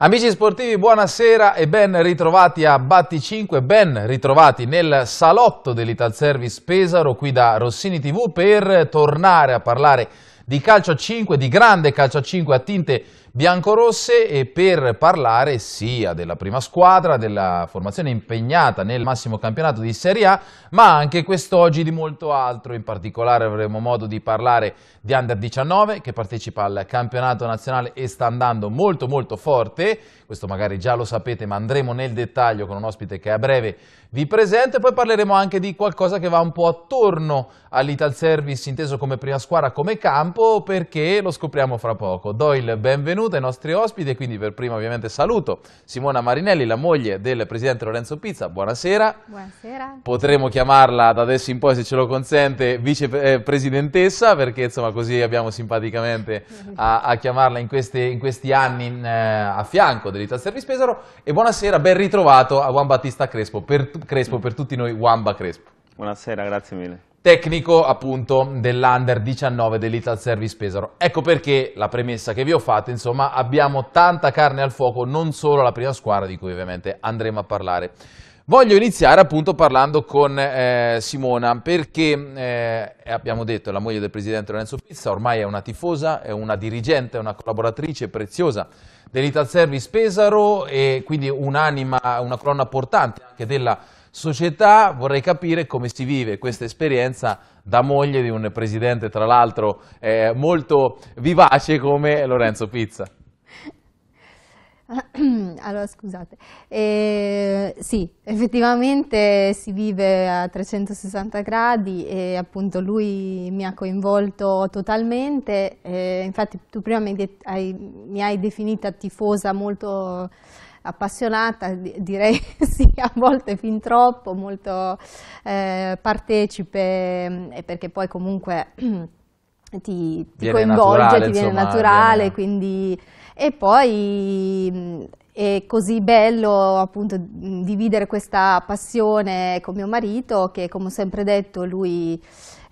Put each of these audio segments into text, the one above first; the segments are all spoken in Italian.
Amici sportivi, buonasera e ben ritrovati a Batti 5, ben ritrovati nel salotto dell'Italservice Pesaro qui da Rossini TV per tornare a parlare di calcio a 5, di grande calcio a 5 a tinte biancorosse e per parlare sia della prima squadra, della formazione impegnata nel massimo campionato di Serie A, ma anche quest'oggi di molto altro. In particolare avremo modo di parlare di Under 19 che partecipa al campionato nazionale e sta andando molto molto forte. Questo magari già lo sapete, ma andremo nel dettaglio con un ospite che a breve vi presento. E poi parleremo anche di qualcosa che va un po' attorno all'Ital Service inteso come prima squadra, come campo, perché lo scopriamo fra poco. Doyle, benvenuto benvenuta ai nostri ospiti e quindi per prima ovviamente saluto Simona Marinelli, la moglie del presidente Lorenzo Pizza. Buonasera. Buonasera. Potremmo chiamarla da adesso in poi, se ce lo consente, vicepresidentessa eh, perché insomma così abbiamo simpaticamente a, a chiamarla in, queste, in, questi anni in, eh, a fianco dell'Italia Service Pesaro e buonasera, ben ritrovato a Juan Battista Crespo, per, Crespo, per tutti noi Wamba Crespo. Buonasera, grazie mille tecnico appunto dell'Under 19 dell'Ital Service Pesaro. Ecco perché la premessa che vi ho fatto, insomma, abbiamo tanta carne al fuoco, non solo la prima squadra di cui ovviamente andremo a parlare. Voglio iniziare appunto parlando con eh, Simona perché eh, abbiamo detto la moglie del presidente Lorenzo Pizza ormai è una tifosa, è una dirigente, è una collaboratrice preziosa dell'Ital Service Pesaro e quindi un'anima, una colonna portante anche della società, vorrei capire come si vive questa esperienza da moglie di un presidente, tra l'altro, eh, molto vivace come Lorenzo Pizza. Allora, scusate. Eh, sì, effettivamente si vive a 360 gradi e appunto lui mi ha coinvolto totalmente. Eh, infatti tu prima mi, hai, mi hai definita tifosa molto appassionata, direi sì, a volte fin troppo, molto eh, partecipe, perché poi comunque ti, ti viene coinvolge, naturale, ti viene insomma, naturale, viene... quindi... E poi mm, è così bello appunto dividere questa passione con mio marito, che come ho sempre detto lui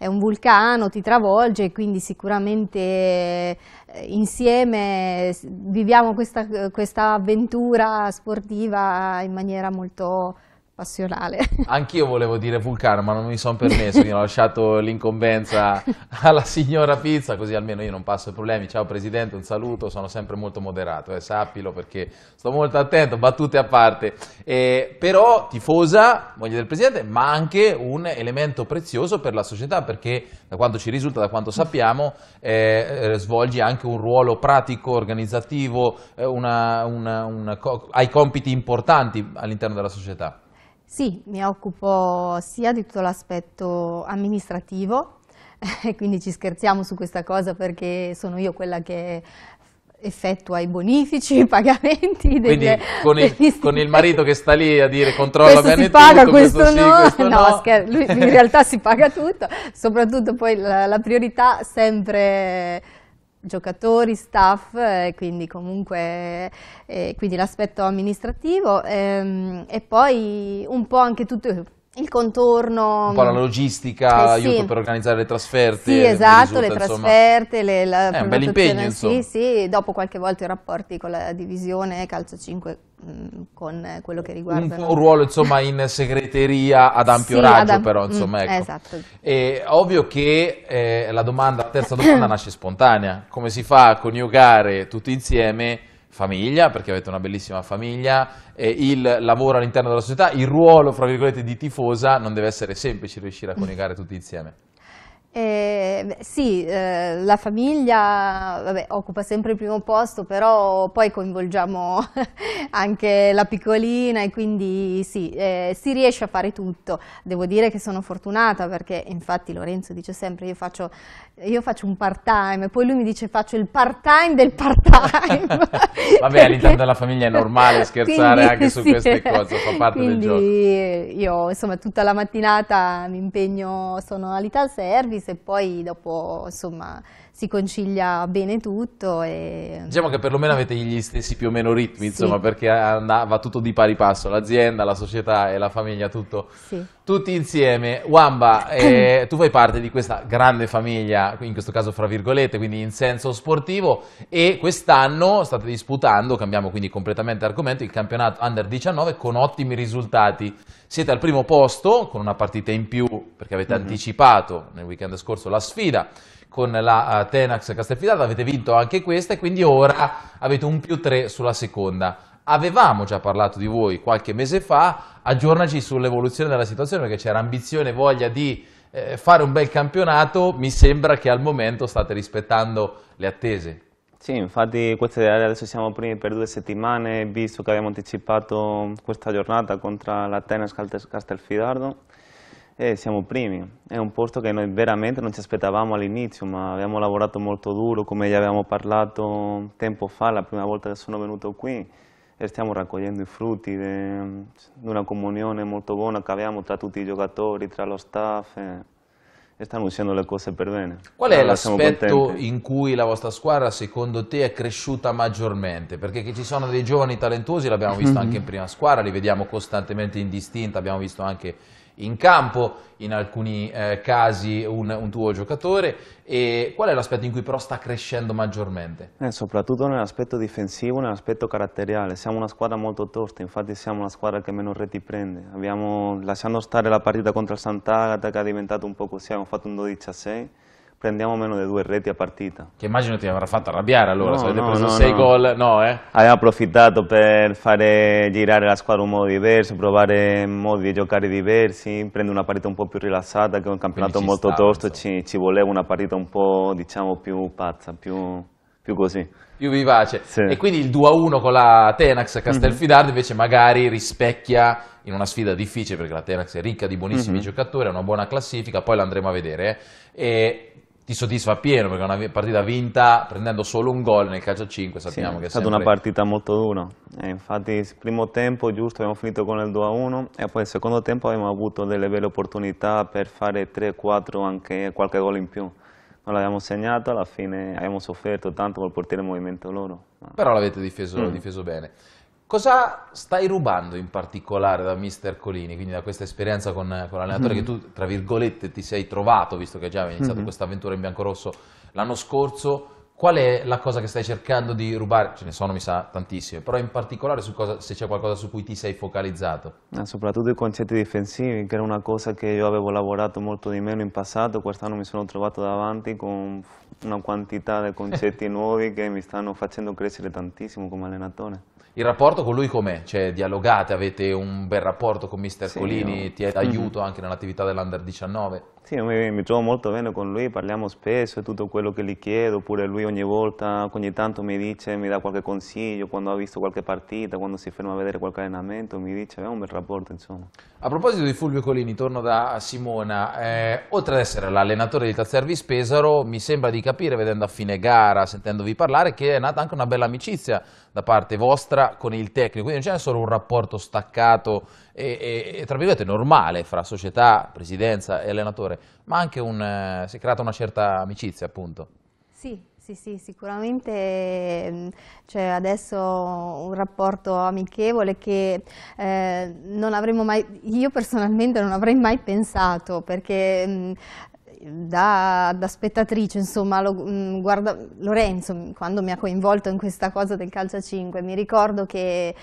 è un vulcano, ti travolge, quindi sicuramente eh, insieme viviamo questa, questa avventura sportiva in maniera molto passionale. Anch'io volevo dire vulcano, ma non mi sono permesso, quindi ho lasciato l'incombenza alla signora Pizza, così almeno io non passo i problemi. Ciao Presidente, un saluto, sono sempre molto moderato, eh, sappilo perché sto molto attento, battute a parte. Eh, però tifosa, moglie del Presidente, ma anche un elemento prezioso per la società, perché da quanto ci risulta, da quanto sappiamo, eh, eh svolge anche un ruolo pratico, organizzativo, eh, una, una, una co hai compiti importanti all'interno della società. Sì, mi occupo sia di tutto l'aspetto amministrativo, eh, quindi ci scherziamo su questa cosa perché sono io quella che effettua i bonifici, i pagamenti. Degli, Quindi con il, con, il, marito che sta lì a dire controlla questo bene si paga, tutto, questo, questo no, sì, questo no. no. Scher- lui in realtà si paga tutto, soprattutto poi la, la priorità sempre giocatori, staff, eh, quindi comunque eh, l'aspetto amministrativo ehm, e poi un po' anche tutto il contorno. Un po' la mm, logistica, eh, sì. per organizzare le trasferte. Sì, esatto, risulta, le trasferte, insomma, le, la eh, È un bel impegno, sì, Sì, dopo qualche volta i rapporti con la divisione calcio 5 Mm, con quello che riguarda... Un, un ruolo insomma in segreteria ad ampio sì, raggio ad però mm, insomma mm, ecco. Esatto. E, ovvio che eh, la, domanda, la terza domanda nasce spontanea, come si fa a coniugare tutti insieme famiglia, perché avete una bellissima famiglia, eh, il lavoro all'interno della società, il ruolo, fra virgolette, di tifosa non deve essere semplice riuscire a coniugare tutti insieme. Eh, sì, eh, la famiglia vabbè, occupa sempre il primo posto, però poi coinvolgiamo anche la piccolina e quindi sì, eh, si riesce a fare tutto. Devo dire che sono fortunata perché infatti Lorenzo dice sempre io faccio, io faccio un part-time, poi lui mi dice faccio il part-time del part-time. vabbè, perché... all'interno della famiglia è normale scherzare quindi, anche su sì. queste cose, fa parte quindi, del gioco. Io insomma tutta la mattinata mi impegno, sono all'Ital Service, se poi dopo insomma si concilia bene tutto. E... Diciamo che perlomeno avete gli stessi più o meno ritmi, sì. insomma, perché va tutto di pari passo, l'azienda, la società e la famiglia, tutto. Sì tutti insieme. Wamba, eh, tu fai parte di questa grande famiglia, in questo caso fra virgolette, quindi in senso sportivo, e quest'anno state disputando, cambiamo quindi completamente argomento, il campionato Under 19 con ottimi risultati. Siete al primo posto con una partita in più perché avete mm -hmm. anticipato nel weekend scorso la sfida con la eh, Tenax Castelfidata, avete vinto anche questa e quindi ora avete un più 3 sulla seconda. Avevamo già parlato di voi qualche mese fa, aggiornaci sull'evoluzione della situazione perché c'era ambizione e voglia di eh, fare un bel campionato, mi sembra che al momento state rispettando le attese. Sì, infatti queste adesso siamo primi per due settimane, visto che abbiamo anticipato questa giornata contro l'Atenas Castelfidardo, e siamo primi. È un posto che noi veramente non ci aspettavamo all'inizio, ma abbiamo lavorato molto duro, come già avevamo parlato tempo fa, la prima volta che sono venuto qui e stiamo raccogliendo i frutti di una comunione molto buona che abbiamo tra tutti i giocatori, tra lo staff e, e stanno uscendo le cose per bene. Qual è l'aspetto in cui la vostra squadra secondo te è cresciuta maggiormente? Perché ci sono dei giovani talentuosi, l'abbiamo visto mhm. anche in prima squadra, li vediamo costantemente in distinta, abbiamo visto anche in campo, in alcuni eh, casi un, un, tuo giocatore. E qual è l'aspetto in cui però sta crescendo maggiormente? Eh, soprattutto nell'aspetto difensivo, nell'aspetto caratteriale. Siamo una squadra molto tosta, infatti siamo la squadra che meno reti prende. Abbiamo, lasciando stare la partita contro il Sant'Agata che è diventata un po' così, abbiamo fatto un 12 a 6 prendiamo meno di due reti a partita. Che immagino ti avrà fatto arrabbiare allora, no, se avete no, preso no, sei no. gol, no eh? Abbiamo approfittato per fare girare la squadra in modo diverso, provare modi di giocare diversi, prendere una partita un po' più rilassata, che è un campionato molto sta, tosto, ci, ci, voleva una partita un po' diciamo più pazza, più, più così. Più vivace. Sì. E quindi il 2-1 con la Tenax a Castelfidardo mm -hmm. invece magari rispecchia in una sfida difficile perché la Tenax è ricca di buonissimi mm -hmm. giocatori, ha una buona classifica, poi l'andremo a vedere. Eh? E ti soddisfa pieno perché è una partita vinta prendendo solo un gol nel calcio a 5 sappiamo sì, che è stata sempre... una partita molto dura eh, infatti il primo tempo giusto abbiamo finito con il 2-1 a e poi il secondo tempo abbiamo avuto delle belle opportunità per fare 3-4 anche qualche gol in più non l'abbiamo segnato alla fine abbiamo sofferto tanto col portiere in movimento loro però l'avete difeso, mm. difeso bene Cosa stai rubando in particolare da Mister Colini, quindi da questa esperienza con, con l'allenatore mm -hmm. che mm-hmm. tu, tra virgolette, ti sei trovato, visto che già hai iniziato mm -hmm. questa avventura in biancorosso l'anno scorso? Qual è la cosa che stai cercando di rubare? Ce ne sono, mi sa, tantissime, però in particolare cosa, se c'è qualcosa su cui ti sei focalizzato. soprattutto i concetti difensivi, che era una cosa che io avevo lavorato molto di meno in passato, quest'anno mi sono trovato davanti con una quantità di concetti nuovi che mi stanno facendo crescere tantissimo come allenatore. Il rapporto con lui com'è? Cioè, dialogate, avete un bel rapporto con Mister sì, Colini, io... ti aiuto mm -hmm. anche nell'attività dell'Under 19? Sì, mi, mi, trovo molto bene con lui, parliamo spesso, e tutto quello che gli chiedo, oppure lui ogni volta, ogni tanto mi dice, mi dà qualche consiglio, quando ha visto qualche partita, quando si ferma a vedere qualche allenamento, mi dice, abbiamo un bel rapporto, insomma. A proposito di Fulvio Colini, torno da Simona, eh, oltre ad essere l'allenatore di Tazzervis Pesaro, mi sembra di capire, vedendo a fine gara, sentendovi parlare, che è nata anche una bella amicizia da parte vostra con il tecnico, quindi non c'è solo un rapporto staccato e, e, e, tra virgolette normale fra società, presidenza e allenatore, ma anche un, eh, si è creata una certa amicizia appunto. Sì, sì, sì, sicuramente ehm, c'è adesso un rapporto amichevole che eh, non avremmo mai, io personalmente non avrei mai pensato perché mh, mm, da, da spettatrice, insomma, lo, mm, guarda, Lorenzo, mm, quando mi ha coinvolto in questa cosa del calcio a 5, mi ricordo che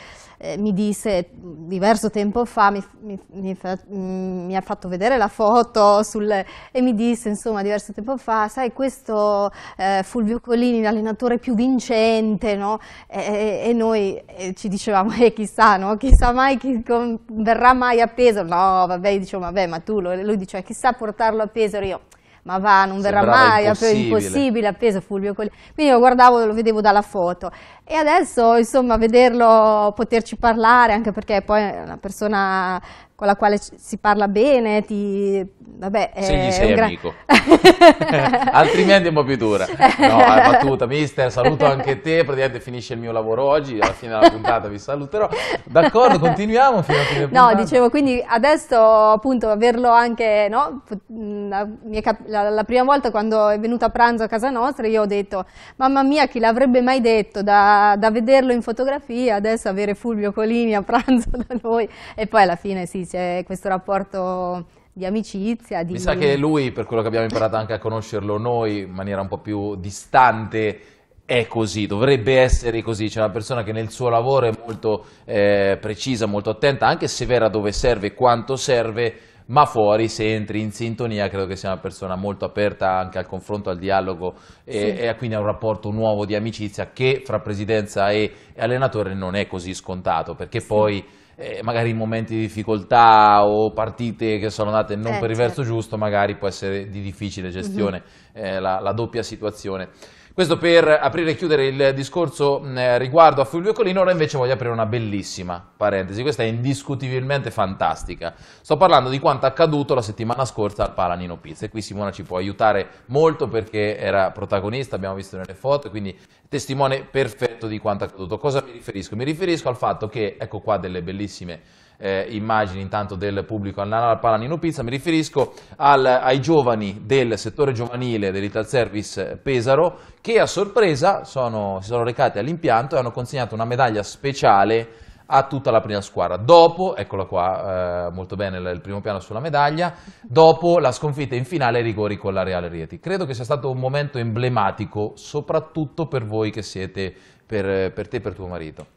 eh, mi disse diverso tempo fa, mi, mi, mi, fa, mm, mi, ha fatto vedere la foto sul, e mi disse, insomma, diverso tempo fa, sai, questo eh, Fulvio Colini, l'allenatore più vincente, no? E, e noi e eh, ci dicevamo, eh, chissà, no? Chissà mai chi con, verrà mai appeso. No, vabbè, dicevo, vabbè, ma tu, lui diceva, chissà portarlo a Pesaro. Io, ma va, non verrà Sembrava mai, è impossibile, appeso Fulvio Colli. Quindi lo guardavo, lo vedevo dalla foto. E adesso, insomma, vederlo, poterci parlare, anche perché poi è una persona con la quale si parla bene, ti vabbè, se eh, gli sei gra- amico, altrimenti è un po' più dura. No, battuta, mister, saluto anche te, praticamente finisce il mio lavoro oggi, alla fine della puntata vi saluterò. D'accordo, continuiamo fino a fine puntata. No, dicevo, quindi adesso appunto averlo anche, no? la, la, prima volta quando è venuto a pranzo a casa nostra io ho detto, mamma mia, chi l'avrebbe mai detto da, da vederlo in fotografia, adesso avere Fulvio Colini a pranzo da noi e poi alla fine sì, c'è questo rapporto di amicizia. Di... Mi sa che lui, per quello che abbiamo imparato anche a conoscerlo noi in maniera un po' più distante, è così, dovrebbe essere così, c'è una persona che nel suo lavoro è molto eh, precisa, molto attenta, anche severa dove serve e quanto serve, ma fuori se entri in sintonia credo che sia una persona molto aperta anche al confronto, al dialogo e, sì. e quindi a un rapporto nuovo di amicizia che fra presidenza e allenatore non è così scontato perché sì. poi eh, magari in momenti di difficoltà o partite che sono andate non eh, per il verso certo. giusto, magari può essere di difficile gestione mm -hmm. eh, la, la, doppia situazione. Questo per aprire e chiudere il discorso eh, riguardo a Fulvio Colino, ora invece voglio aprire una bellissima parentesi, questa è indiscutibilmente fantastica. Sto parlando di quanto accaduto la settimana scorsa al Palanino Pizza e qui Simona ci può aiutare molto perché era protagonista, abbiamo visto nelle foto, quindi testimone perfetto di quanto accaduto. Cosa mi riferisco? Mi riferisco al fatto che, ecco qua delle bellissime eh, immagini intanto del pubblico al Pala Nino Pizza, mi riferisco al, ai giovani del settore giovanile dell'Ital Service eh, Pesaro che a sorpresa sono, si sono recati all'impianto e hanno consegnato una medaglia speciale a tutta la prima squadra. Dopo, eccola qua, eh, molto bene il, primo piano sulla medaglia, dopo la sconfitta in finale ai rigori con la Reale Rieti. Credo che sia stato un momento emblematico, soprattutto per voi che siete, per, per te e per tuo marito.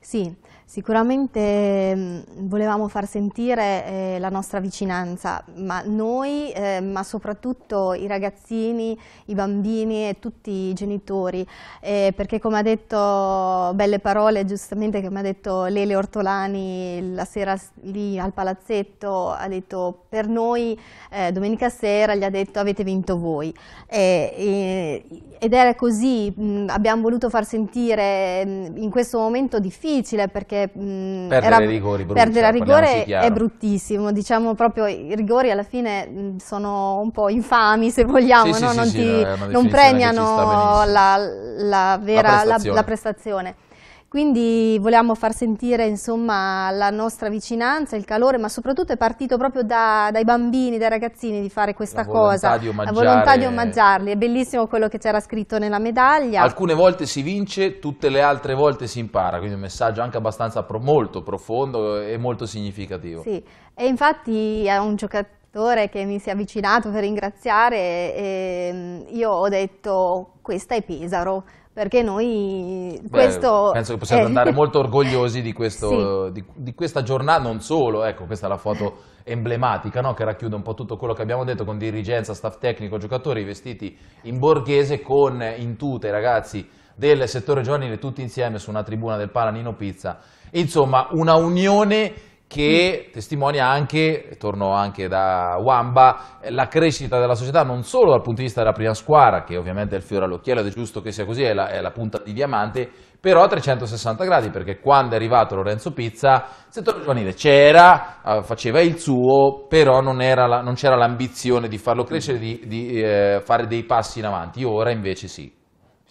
Sì, Sicuramente mm, volevamo far sentire eh, la nostra vicinanza, ma noi, eh, ma soprattutto i ragazzini, i bambini e tutti i genitori, eh, perché come ha detto, belle parole giustamente, come ha detto Lele Ortolani la sera lì al palazzetto, ha detto per noi eh, domenica sera gli ha detto avete vinto voi. ed era così, mh, mm, abbiamo voluto far sentire mh, mm, in questo momento difficile perché perché mh, perdere era, rigori, perdere rigore è bruttissimo, diciamo proprio i rigori alla fine sono un po' infami se vogliamo, sì, no? sì, non, sì, ti, non, premiano la, la, vera, la, prestazione. la prestazione. Quindi volevamo far sentire insomma, la nostra vicinanza, il calore, ma soprattutto è partito proprio da, dai bambini, dai ragazzini di fare questa la cosa, volontà la volontà di omaggiarli. È bellissimo quello che c'era scritto nella medaglia. Alcune volte si vince, tutte le altre volte si impara, quindi un messaggio anche abbastanza pro molto profondo e molto significativo. Sì, e infatti a un giocatore che mi si è avvicinato per ringraziare, eh, io ho detto questa è Pesaro perché noi Beh, questo... Penso che possiamo eh. andare molto orgogliosi di, questo, sì. di, di, questa giornata, non solo, ecco, questa è la foto emblematica no? che racchiude un po' tutto quello che abbiamo detto con dirigenza, staff tecnico, giocatori vestiti in borghese con in tute ragazzi del settore giovanile tutti insieme su una tribuna del Palanino Pizza. Insomma, una unione che testimonia anche, torno anche da Wamba, la crescita della società non solo dal punto di vista della prima squadra, che ovviamente è il fiore all'occhiello ed è giusto che sia così, è la, è la, punta di diamante, però a 360 gradi, perché quando è arrivato Lorenzo Pizza, il settore giovanile c'era, eh, faceva il suo, però non, c'era l'ambizione di farlo crescere, di, di eh, fare dei passi in avanti, ora invece sì.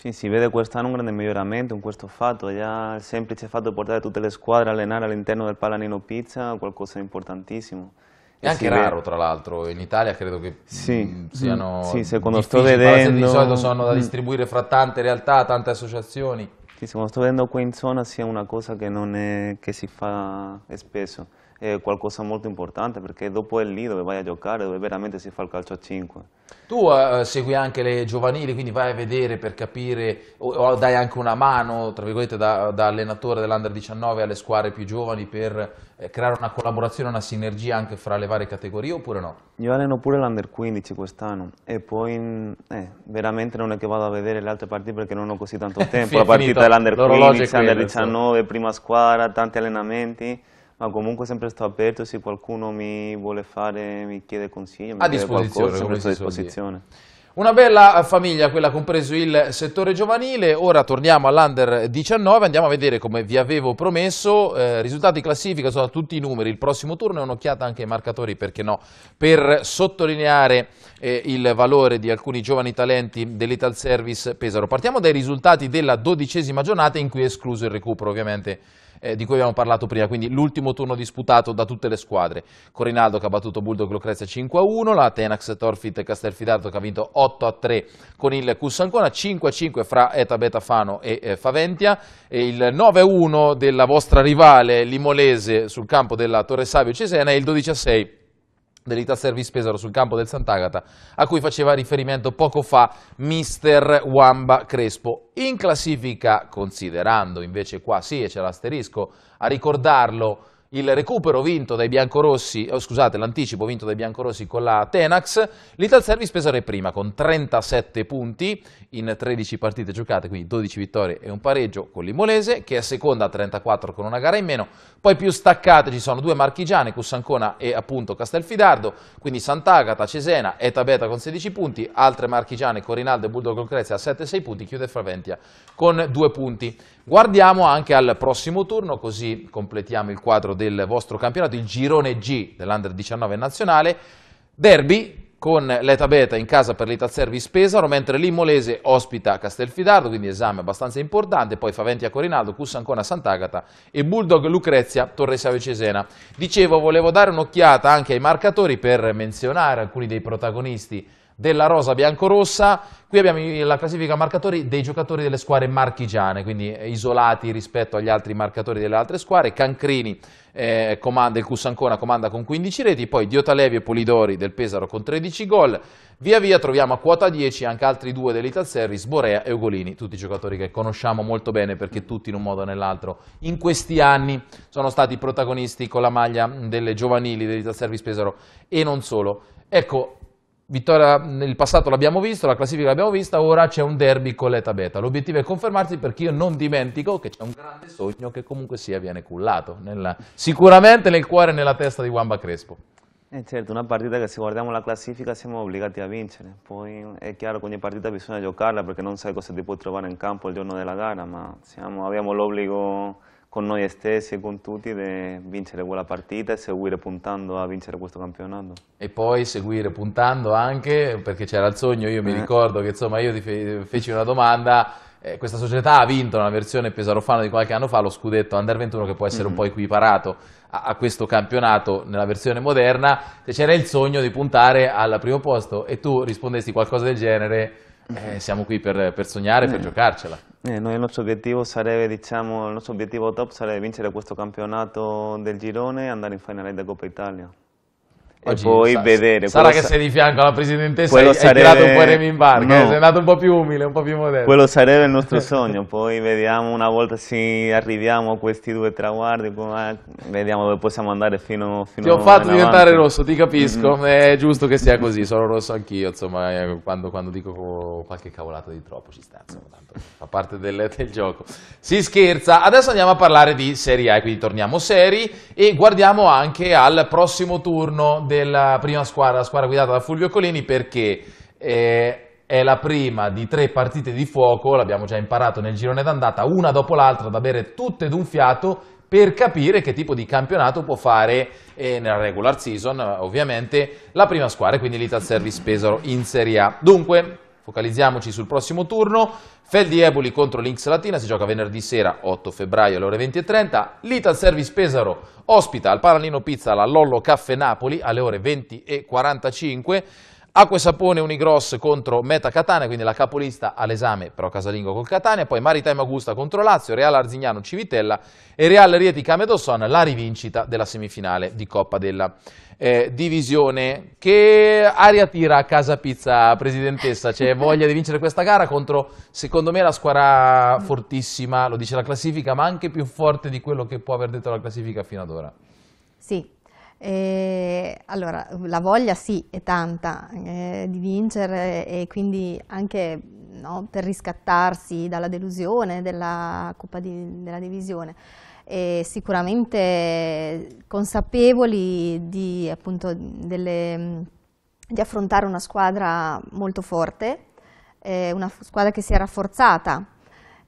Sì, si vede quest'anno un grande miglioramento in questo fatto, già il semplice fatto di portare tutte le squadre a allenare all'interno del Palanino Pizza è qualcosa di importantissimo. È anche raro, tra l'altro, in Italia credo che sì. Mm, siano mm, sì, secondo sto vedendo... di solito sono da mm. distribuire fra tante realtà, tante associazioni. Sì, secondo sto vedendo qui in zona sia una cosa che non è, che si fa spesso eh, qualcosa molto importante perché dopo è lì dove vai a giocare, dove veramente si fa il calcio a 5. Tu eh, segui anche le giovanili, quindi vai a vedere per capire, o, o dai anche una mano, tra virgolette, da, da allenatore dell'Under 19 alle squadre più giovani per eh, creare una collaborazione, una sinergia anche fra le varie categorie oppure no? Io alleno pure l'Under 15 quest'anno e poi eh, veramente non è che vado a vedere le altre partite perché non ho così tanto tempo, la partita dell'Under 15, l'Under 19, prima squadra, tanti allenamenti ma comunque sempre sto aperto se qualcuno mi vuole fare, mi chiede consiglio, mi a chiede qualcosa, sono a disposizione. Una bella eh, famiglia, quella compreso il settore giovanile, ora torniamo all'Under 19, andiamo a vedere come vi avevo promesso, eh, risultati classifica sono tutti i numeri, il prossimo turno è un'occhiata anche ai marcatori, perché no, per sottolineare eh, il valore di alcuni giovani talenti dell'Ital Service Pesaro. Partiamo dai risultati della dodicesima giornata in cui è escluso il recupero ovviamente eh, di cui abbiamo parlato prima, quindi l'ultimo turno disputato da tutte le squadre. Corinaldo che ha battuto Bulldog Lucrezia 5-1, la Tenax Torfit Castelfidardo che ha vinto 8-3 con il Cussancona, 5-5 fra Eta Betafano e eh, Faventia, e il 9-1 della vostra rivale limolese sul campo della Torre Savio Cesena e il 12-6 dell'Ita Service Pesaro sul campo del Sant'Agata, a cui faceva riferimento poco fa mister Wamba Crespo. In classifica, considerando invece qua, sì, e c'è l'asterisco, a ricordarlo, il recupero vinto dai biancorossi, oh, scusate, l'anticipo vinto dai biancorossi con la Tenax, l'Italservice spesore prima con 37 punti in 13 partite giocate, quindi 12 vittorie e un pareggio con l'Imolese, che è seconda a 34 con una gara in meno, poi più staccate ci sono due marchigiane, Cussancona e appunto Castelfidardo, quindi Sant'Agata, Cesena e Tabeta con 16 punti, altre marchigiane Corinaldo e Bulldog Crezia a 7-6 punti, chiude Fraventia con 2 punti. Guardiamo anche al prossimo turno, così completiamo il quadro del vostro campionato, il girone G dell'Under 19 nazionale, derby con l'Eta Beta in casa per l'Ita Service Pesaro, mentre l'Immolese ospita Castelfidardo, quindi esame abbastanza importante, poi Faventi a Corinaldo, Cus Ancona Sant'Agata e Bulldog Lucrezia Torre Save Cesena. Dicevo, volevo dare un'occhiata anche ai marcatori per menzionare alcuni dei protagonisti della rosa biancorossa. Qui abbiamo la classifica marcatori dei giocatori delle squadre marchigiane, quindi eh, isolati rispetto agli altri marcatori delle altre squadre. Cancrini eh, comanda, il Cussancona comanda con 15 reti, poi Diotalevi e Polidori del Pesaro con 13 gol. Via via troviamo a quota 10 anche altri due dell'Italserri, Sborea e Ugolini, tutti giocatori che conosciamo molto bene perché tutti in un modo o nell'altro in questi anni sono stati protagonisti con la maglia mm, delle giovanili dell'Italservi Pesaro e non solo. Ecco, Vittoria nel passato l'abbiamo visto, la classifica l'abbiamo vista, ora c'è un derby con l'Eta Beta. L'obiettivo è confermarsi perché io non dimentico che c'è un grande sogno che comunque sia viene cullato, nella, sicuramente nel cuore e nella testa di Wamba Crespo. Eh certo, una partita che se guardiamo la classifica siamo obbligati a vincere, poi è chiaro che ogni partita bisogna giocarla perché non sai cosa ti puoi trovare in campo il giorno della gara, ma siamo, abbiamo l'obbligo con noi stessi e con tutti di vincere quella partita e seguire puntando a vincere questo campionato. E poi seguire puntando anche, perché c'era il sogno, io mi eh. ricordo che insomma io ti fe feci una domanda, eh, questa società ha vinto nella versione pesarofano di qualche anno fa lo scudetto Under 21 che può essere mm -hmm. un mm-hmm. po' equiparato a, a, questo campionato nella versione moderna, c'era il sogno di puntare al primo posto e tu rispondesti qualcosa del genere eh, siamo qui per, per sognare, eh. per giocarcela. Eh, noi il nostro obiettivo sarebbe, diciamo, il nostro obiettivo top sarebbe vincere questo campionato del girone e andare in finale da Coppa Italia. Oggi e poi sa, vedere. Sarà che sei di fianco alla presidentessa e hai sarebbe... tirato un po' eh, remi in barca, no. Eh, sei andato un po' più umile, un po' più modesto. Quello sarebbe il nostro sogno, poi vediamo una volta se arriviamo a questi due traguardi, vediamo dove possiamo andare fino, fino Ti ho fatto diventare avanti. rosso, ti capisco, mm -hmm. è giusto che sia così, sono rosso anch'io, insomma, eh, quando, quando, dico qualche cavolata di troppo ci sta, insomma, tanto fa parte del, del gioco. Si scherza, adesso andiamo a parlare di Serie A, quindi torniamo seri e guardiamo anche al prossimo turno della prima squadra, la squadra guidata da Fulvio Colini, perché eh, è la prima di tre partite di fuoco, l'abbiamo già imparato nel girone d'andata, una dopo l'altra da bere tutte d'un fiato per capire che tipo di campionato può fare eh, nella regular season, ovviamente, la prima squadra, quindi l'Ital Service Pesaro in Serie A. Dunque, Focalizziamoci sul prossimo turno. Feldi Eboli contro l'Inx Latina si gioca venerdì sera 8 febbraio alle ore 20.30. L'Ital Service Pesaro ospita al Paralino Pizza la Lollo Caffè Napoli alle ore 20.45. Acque Sapone Unigross contro Meta Catania, quindi la capolista all'esame però casalingo col Catania, poi Maritime Augusta contro Lazio, Real Arzignano Civitella e Real Rieti Camedosson la rivincita della semifinale di Coppa della eh, Divisione. Che aria tira a casa pizza, presidentessa? C'è voglia di vincere questa gara contro, secondo me, la squadra fortissima, lo dice la classifica, ma anche più forte di quello che può aver detto la classifica fino ad ora. Sì, e allora, la voglia sì, è tanta eh, di vincere e quindi anche no, per riscattarsi dalla delusione della Coppa di, della Divisione. E sicuramente consapevoli di, appunto, delle, di, affrontare una squadra molto forte, eh, una squadra che si è rafforzata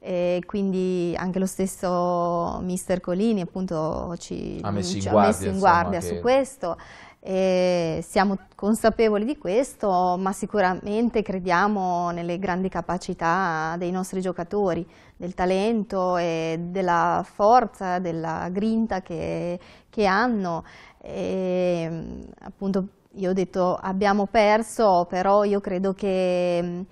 e quindi anche lo stesso mister Colini appunto ci ha messo in guardia, messo in insomma, guardia che... su questo e siamo consapevoli di questo ma sicuramente crediamo nelle grandi capacità dei nostri giocatori del talento e della forza, della grinta che, che hanno e, appunto io ho detto abbiamo perso però io credo che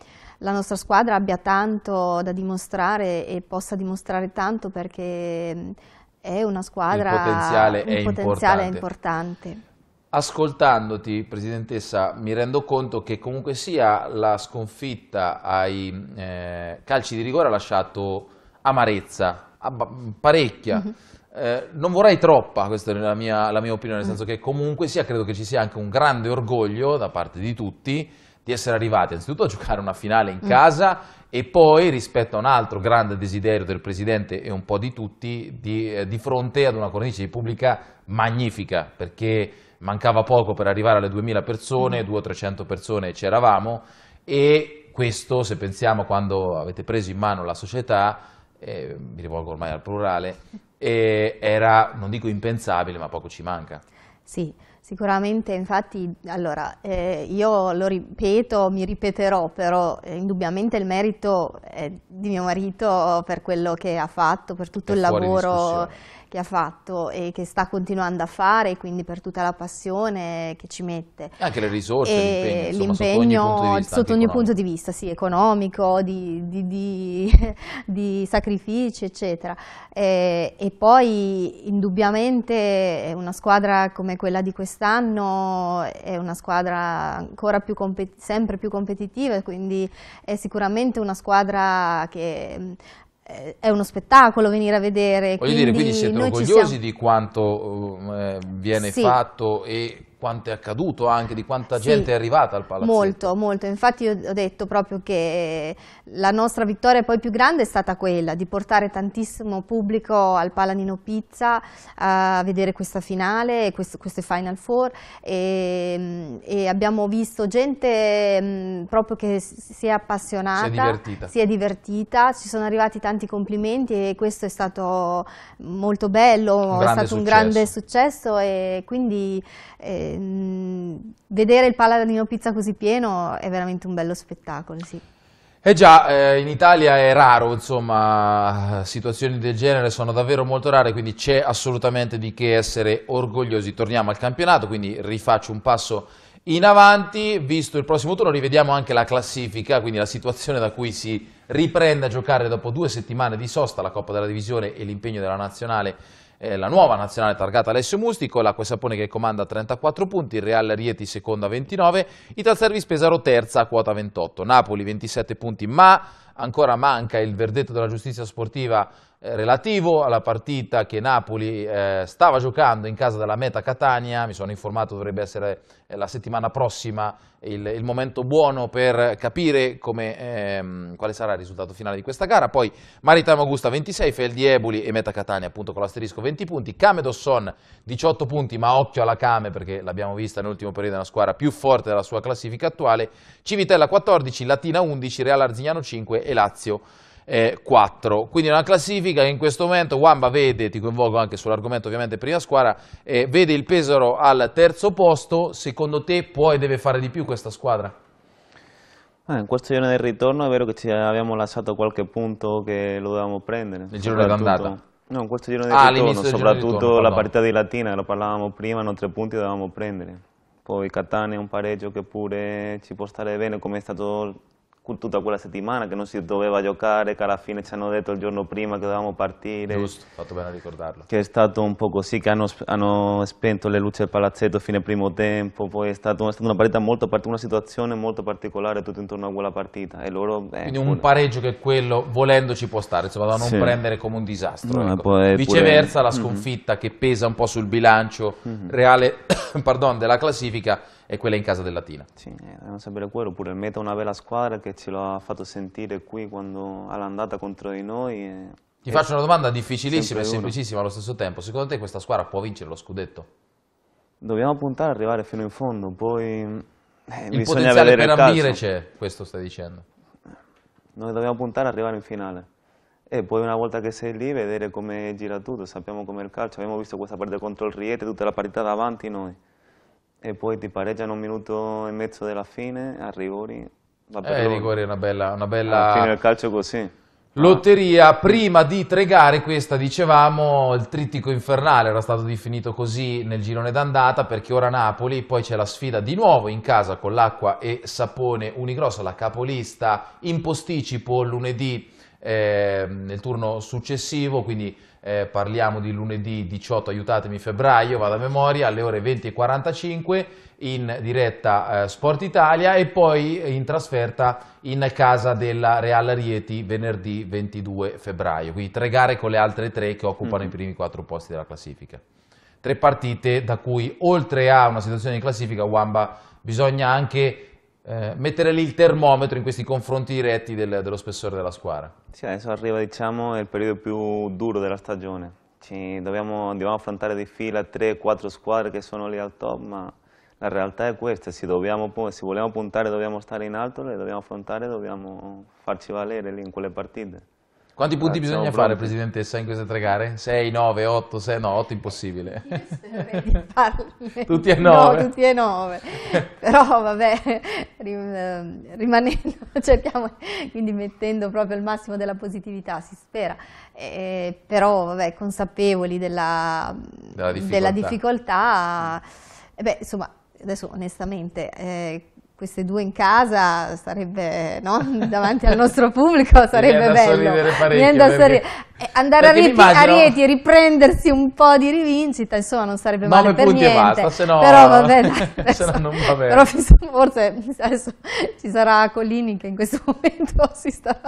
la nostra squadra abbia tanto da dimostrare e possa dimostrare tanto perché è una squadra il potenziale, un è, potenziale importante. è importante. Ascoltandoti, Presidentessa, mi rendo conto che comunque sia la sconfitta ai eh, calci di rigore ha lasciato amarezza, parecchia. Mm -hmm. eh, non vorrei troppa, questa è la mia, la mia opinione, nel mm -hmm. senso che comunque sia, credo che ci sia anche un grande orgoglio da parte di tutti di essere arrivati anzitutto a giocare una finale in mm. casa mm. e poi rispetto a un altro grande desiderio del Presidente e un po' di tutti di, eh, di fronte ad una cornice di pubblica magnifica perché mancava poco per arrivare alle 2000 persone, mm. 200-300 persone c'eravamo e questo se pensiamo quando avete preso in mano la società, eh, mi rivolgo ormai al plurale, eh, era non dico impensabile ma poco ci manca. Sì. Sicuramente, infatti, allora, eh, io lo ripeto, mi ripeterò, però eh, indubbiamente il merito è di mio marito per quello che ha fatto, per tutto è il lavoro che ha fatto e che sta continuando a fare, quindi per tutta la passione che ci mette. E anche le risorse, l'impegno, sotto ogni punto di vista, sì, economico, di, di, di, di sacrifici, eccetera. E, e, poi indubbiamente una squadra come quella di quest'anno è una squadra ancora più sempre più competitiva, quindi è sicuramente una squadra che è uno spettacolo venire a vedere. Voglio dire, quindi siete orgogliosi siamo... di quanto eh, viene sì. fatto e quanto è accaduto anche, di quanta gente è arrivata al palazzo. Molto, molto. Infatti io ho detto proprio che la nostra vittoria poi più grande è stata quella di portare tantissimo pubblico al Palanino Pizza a vedere questa finale, quest queste Final Four e, e abbiamo visto gente mm, proprio che si è appassionata, si è, divertita. si è divertita, ci sono arrivati tanti complimenti e questo è stato molto bello, è stato successo. un grande successo e quindi... Eh, vedere il Paladino Pizza così pieno è veramente un bello spettacolo, sì. Eh già, eh, in Italia è raro, insomma, situazioni del genere sono davvero molto rare, quindi c'è assolutamente di che essere orgogliosi. Torniamo al campionato, quindi rifaccio un passo in avanti, visto il prossimo turno rivediamo anche la classifica, quindi la situazione da cui si riprende a giocare dopo due settimane di sosta, la Coppa della Divisione e l'impegno della Nazionale eh, la nuova nazionale targata Alessio Mustico, l'Acqua Sapone che comanda 34 punti, il Real Rieti seconda 29, Italservice Pesaro terza a quota 28, Napoli 27 punti, ma ancora manca il verdetto della giustizia sportiva eh, relativo alla partita che Napoli eh, stava giocando in casa della Meta Catania, mi sono informato dovrebbe essere eh, la settimana prossima il, il, momento buono per capire come, ehm, quale sarà il risultato finale di questa gara, poi Maritano Augusta 26, Feldi Eboli e Meta Catania appunto con l'asterisco 20 punti, Kame Dosson 18 punti ma occhio alla Came perché l'abbiamo vista nell'ultimo periodo è una squadra più forte della sua classifica attuale, Civitella 14, Latina 11, Real Arzignano 5 e Lazio eh, 4. Quindi una classifica che in questo momento Wamba vede, ti coinvolgo anche sull'argomento ovviamente prima squadra, eh, vede il Pesaro al terzo posto, secondo te può e deve fare di più questa squadra? Ah, in questo giorno del ritorno è vero che ci abbiamo lasciato qualche punto che lo dovevamo prendere. Il giro d'andata? No, in questo giro del ah, ritorno, soprattutto ritorno, la partita di Latina, lo parlavamo prima, erano tre punti dovevamo prendere. Poi Catania un pareggio che pure ci può stare bene come è stato tutta quella settimana che non si doveva giocare, che alla fine ci hanno detto il giorno prima che dovevamo partire. Giusto, fatto bene a ricordarlo. Che è stato un po' così, che hanno, hanno spento le luci del palazzetto fine primo tempo, poi è, stato, è stata una partita molto una situazione molto particolare tutto intorno a quella partita. E loro, beh, Quindi un pareggio che quello, volendo, ci può stare, insomma, da non sì. prendere come un disastro. No, ecco. Viceversa, pure... la mm-hmm. sconfitta mm -hmm. che pesa un po' sul bilancio mm -hmm. reale pardon, della classifica e quella in casa del Latina. Sì, erano eh, sempre quello, pure il meta è una bella squadra che ce l'ha fatto sentire qui quando all'andata contro di noi. E... Ti faccio una domanda difficilissima e semplicissima allo stesso tempo, secondo te questa squadra può vincere lo scudetto? Dobbiamo puntare ad arrivare fino in fondo, poi... Eh, il potenziale per ambire c'è, questo stai dicendo. Noi dobbiamo puntare ad arrivare in finale. E poi una volta che sei lì, vedere come gira tutto, sappiamo com'è il calcio. Abbiamo visto questa partita contro il Riete, tutta la partita davanti noi e poi ti pareggiano un minuto e mezzo della fine, a rigori. Eh, rigori è una bella... Una bella... fine del calcio così. Lotteria, prima di tre gare, questa dicevamo, il trittico infernale era stato definito così nel girone d'andata perché ora Napoli, poi c'è la sfida di nuovo in casa con l'acqua e Sapone Unigrosso, la capolista, in posticipo lunedì eh, nel turno successivo, quindi eh, parliamo di lunedì 18, aiutatemi, febbraio, vado a memoria, alle ore 20.45 in diretta eh, Sport Italia e poi in trasferta in casa della Real Rieti venerdì 22 febbraio. Quindi tre gare con le altre tre che occupano mm i mm-hmm. primi quattro posti della classifica. Tre partite da cui oltre a una situazione di classifica, Wamba bisogna anche eh, mettere lì il termometro in questi confronti diretti del, dello spessore della squadra. Sì, adesso arriva diciamo, il periodo più duro della stagione. Dobbiamo, dobbiamo, affrontare di fila 3-4 squadre che sono lì al top, ma la realtà è questa, se, dobbiamo, se vogliamo puntare dobbiamo stare in alto, le dobbiamo affrontare, dobbiamo farci valere lì in quelle partite. Quanti punti Facciamo eh, bisogna pronti. fare, Presidentessa, in queste tre gare? 6, 9, 8, 6, no, 8 impossibile. tutti e 9. No, tutti e 9. Però vabbè, eh, rimanendo, cerchiamo, quindi mettendo proprio il massimo della positività, si spera. Eh, però vabbè, consapevoli della, della difficoltà. Della difficoltà eh beh, insomma, adesso onestamente... Eh, queste due in casa sarebbe no? davanti al nostro pubblico sarebbe bello. Viene da sorridere parecchio. Eh, andare a Rieti, immagino... a Rieti, e riprendersi un po' di rivincita, insomma, non sarebbe male per punti niente. punti e basta, se no, però, vabbè, dai, adesso, se no non va bene. Però forse adesso ci sarà Collini che in questo momento si sta...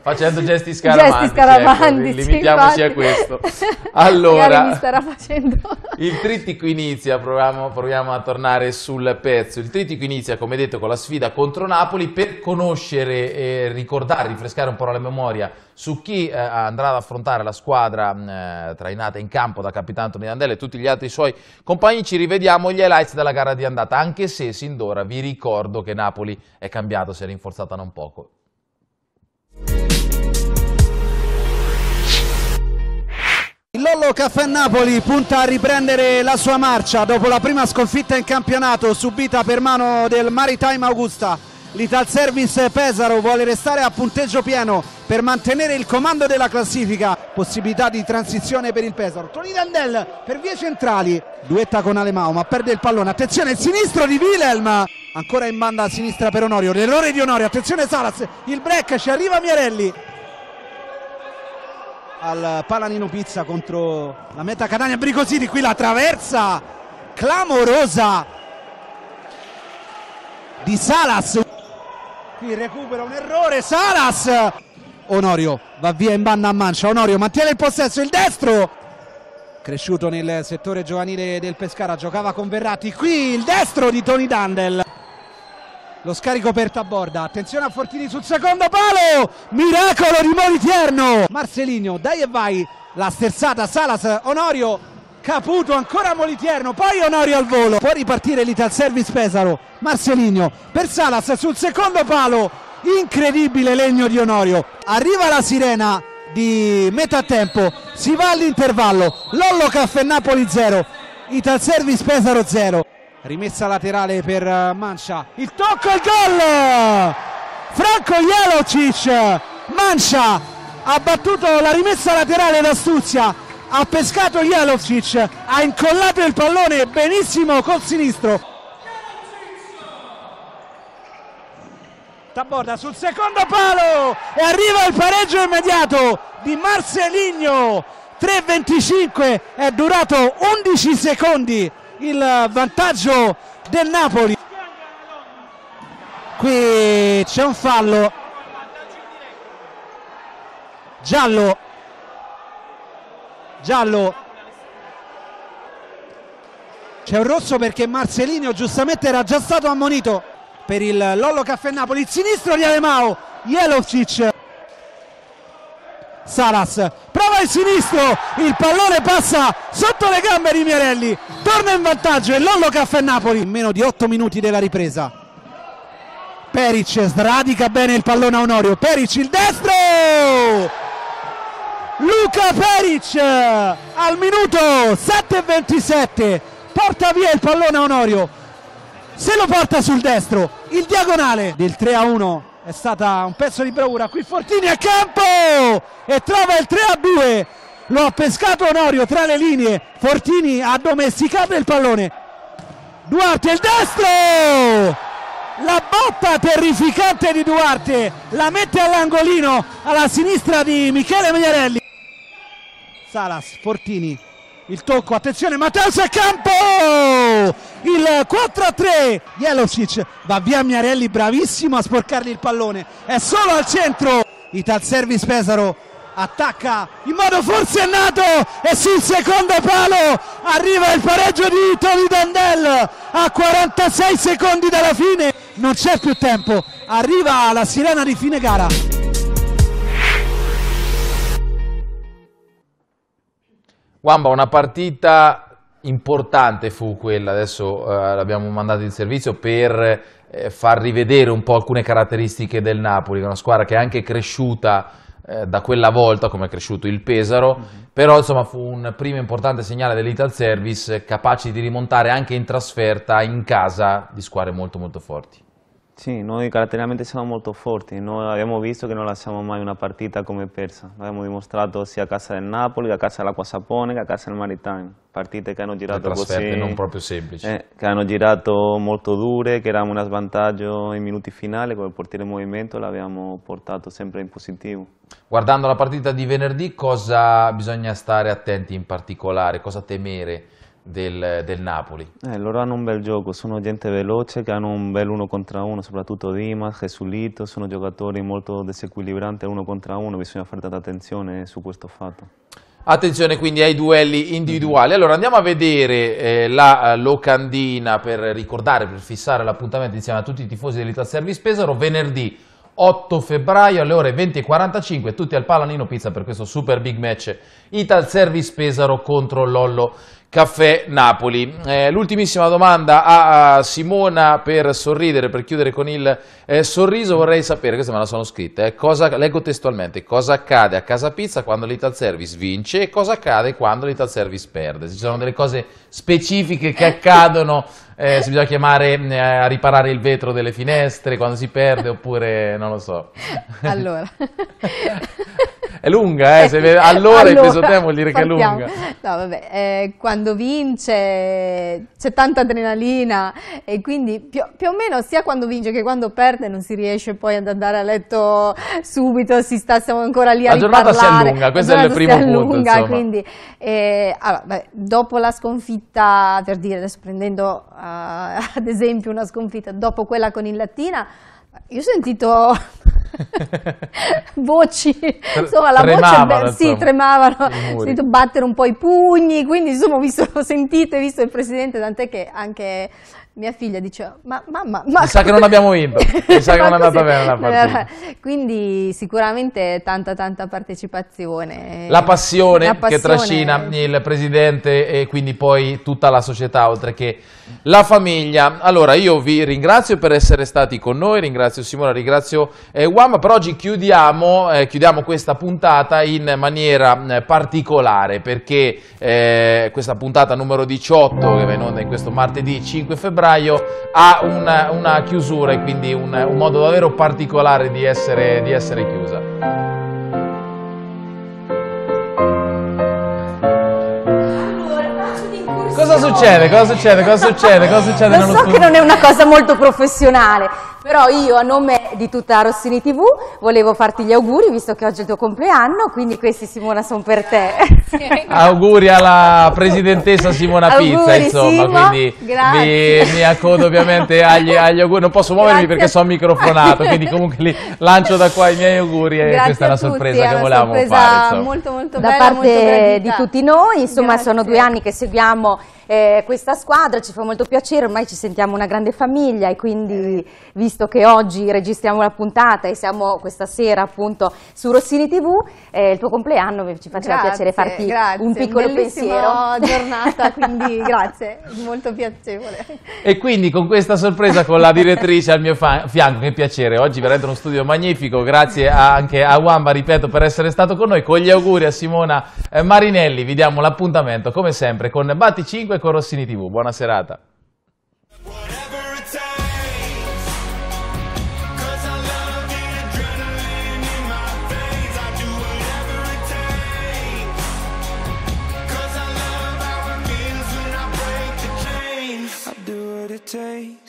Facendo gesti scaramantici, gesti ecco, scaramantici ecco, limitiamoci infatti. a questo. Allora, il trittico inizia, proviamo, proviamo a tornare sul pezzo. Il trittico inizia, come detto, con la sfida contro Napoli per conoscere, e ricordare, rinfrescare un po' la memoria su chi eh, andrà ad affrontare la squadra mm, eh, trainata in campo da capitano Antonio e tutti gli altri suoi compagni. Ci rivediamo gli highlights della gara di andata, anche se sin d'ora vi ricordo che Napoli è cambiato, si è rinforzata non poco. Il Lollo Caffè Napoli punta a riprendere la sua marcia dopo la prima sconfitta in campionato subita per mano del Maritime Augusta. L'Ital Service Pesaro vuole restare a punteggio pieno per mantenere il comando della classifica. Possibilità di transizione per il Pesaro. Toni Dandel per vie centrali. Duetta con Alemao ma perde il pallone. Attenzione il sinistro di Wilhelm. Ancora in banda a sinistra per Onorio. L'errore di Onorio. Attenzione Salas. Il break ci arriva Miarelli. Al Palanino Pizza contro la meta Catania Bricosini. Qui la traversa clamorosa di Salas qui recupera un errore Salas Onorio va via in banda a mancia Onorio mantiene il possesso il destro cresciuto nel settore giovanile del Pescara giocava con Verratti qui il destro di Tony Dandel lo scarico per Taborda attenzione a Fortini sul secondo palo miracolo di Moliterno Marcelino dai e vai la sterzata Salas Onorio Caputo ancora Molitierno, poi Onorio al volo. Può ripartire l'Ital Service Pesaro. Marcelino per Salas sul secondo palo. Incredibile legno di Onorio. Arriva la sirena di metà tempo. Si va all'intervallo. Lollo Caffè Napoli 0. Ital Service Pesaro 0. Rimessa laterale per eh, Mancia. Il tocco e il gol! Franco Jelocic. Mancia ha battuto la rimessa laterale d'astuzia ha pescato Jalovic, ha incollato il pallone benissimo col sinistro. Taborda sul secondo palo e arriva il pareggio immediato di Marceligno 3.25 è durato 11 secondi il vantaggio del Napoli qui c'è un fallo giallo giallo c'è un rosso perché Marcelino giustamente era già stato ammonito per il Lollo Caffè Napoli il sinistro di Alemao Jelocic Salas prova il sinistro il pallone passa sotto le gambe di Mirelli torna in vantaggio il Lollo Caffè Napoli in meno di 8 minuti della ripresa Peric sradica bene il pallone a Onorio Peric il destro Luca Peric al minuto 7.27 porta via il pallone a Onorio se lo porta sul destro il diagonale del 3 a 1 è stata un pezzo di bravura qui Fortini a campo e trova il 3 a 2 lo ha pescato Onorio tra le linee Fortini ha domesticato il pallone Duarte il destro la botta terrificante di Duarte la mette all'angolino alla sinistra di Michele Migliarelli Salas, Fortini, il tocco, attenzione Matteus a campo! Il 4-3, Jelosic va via Miarelli, bravissimo a sporcargli il pallone, è solo al centro, Ital Service Pesaro attacca in modo forsennato e sul secondo palo arriva il pareggio di Tony Dandel a 46 secondi dalla fine, non c'è più tempo, arriva la sirena di fine gara. Wamba, una partita importante fu quella, adesso eh, l'abbiamo mandato in servizio per eh, far rivedere un po' alcune caratteristiche del Napoli, una squadra che è anche cresciuta eh, da quella volta, come è cresciuto il Pesaro, mm -hmm. però insomma fu un primo importante segnale dell'Ital Service, capaci di rimontare anche in trasferta, in casa, di squadre molto molto forti. Sì, noi caratterialmente siamo molto forti, noi abbiamo visto che non lasciamo mai una partita come persa, l'abbiamo dimostrato sia a casa del Napoli, a casa dell'Acqua Sapone che a casa del Maritime, partite che hanno girato così, non proprio semplici, eh, che hanno girato molto dure, che eravamo in svantaggio in minuti finali, con il portiere in movimento l'abbiamo portato sempre in positivo. Guardando la partita di venerdì cosa bisogna stare attenti in particolare, cosa temere? del, del Napoli. Eh, loro hanno un bel gioco, sono gente veloce, che hanno un bel uno contro uno, soprattutto Dimas, Gesulito, sono giocatori molto disequilibranti uno contro uno, bisogna fare tanta attenzione su questo fatto. Attenzione quindi ai duelli individuali. Allora andiamo a vedere eh, la eh, locandina per ricordare, per fissare l'appuntamento insieme a tutti i tifosi dell'Ital Service Pesaro. Venerdì 8 febbraio alle ore 20.45, tutti al Palanino Pizza per questo super big match Ital Service Pesaro contro Lollo Caffè Napoli. Eh, l'ultimissima domanda a, a, Simona per sorridere, per chiudere con il eh, sorriso, vorrei sapere, questa me la sono scritta, eh, cosa, leggo testualmente, cosa accade a Casa Pizza quando l'Ital Service vince e cosa accade quando l'Ital Service perde. Ci sono delle cose specifiche che accadono, eh, se bisogna chiamare eh, a riparare il vetro delle finestre quando si perde oppure non lo so. Allora... è lunga, eh? Se allora, allora hai preso tempo vuol dire partiamo. che è lunga. No, vabbè, eh, quando quando vince c'è tanta adrenalina e quindi più, più, o meno sia quando vince che quando perde non si riesce poi ad andare a letto subito, si sta, siamo ancora lì la a La giornata si allunga, questo è il primo punto. Allunga, quindi, eh, allora, beh, dopo la sconfitta, per dire, adesso prendendo uh, ad esempio una sconfitta, dopo quella con il Latina, io ho sentito voci, insomma la tremavano, voce, sì, tremavano, ho sentito battere un po' i pugni, quindi insomma ho, visto, sentito e visto il Presidente, tant'è che anche mia figlia dice ma mamma... Ma... Mi sa che non abbiamo vinto, mi sa che non andata bene la partita. Quindi sicuramente tanta tanta partecipazione. La passione, la passione che trascina è... il presidente e quindi poi tutta la società, oltre che la famiglia. Allora io vi ringrazio per essere stati con noi, ringrazio Simona, ringrazio eh, Wam, però oggi chiudiamo, eh, chiudiamo, questa puntata in maniera eh, particolare, perché eh, questa puntata numero 18, che è in onda in questo martedì 5 febbraio, febbraio ha una, una chiusura e quindi un, un, modo davvero particolare di essere, di essere chiusa. Cosa succede? Cosa succede? Cosa succede? Cosa succede? Lo so che non è una cosa molto professionale, però io a nome di tutta Rossini TV volevo farti gli auguri visto che oggi è il tuo compleanno, quindi questi Simona sono per te. auguri alla presidentessa Simona Pizza, auguri, insomma, Simo, quindi mi, mi, accodo ovviamente agli, agli, auguri, non posso muovermi Grazie. perché sono microfonato, quindi comunque li lancio da qua i miei auguri e Grazie questa è una sorpresa che volevamo fare. Insomma. Molto molto da bella, parte di tutti noi, insomma Grazie. sono due anni che seguiamo eh, questa squadra, ci fa molto piacere, ormai ci sentiamo una grande famiglia e quindi visto che oggi registriamo la puntata e siamo questa sera appunto su Rossini TV, eh, il tuo compleanno ci faceva grazie, piacere farti grazie, un piccolo pensiero. giornata, quindi grazie, molto piacevole. E quindi con questa sorpresa con la direttrice al mio fianco, che piacere, oggi veramente uno studio magnifico, grazie a, anche a Wamba, ripeto, per essere stato con noi, con gli auguri a Simona eh, Marinelli, vi diamo l'appuntamento come sempre con Batti 5 con Rossini TV, buona serata. take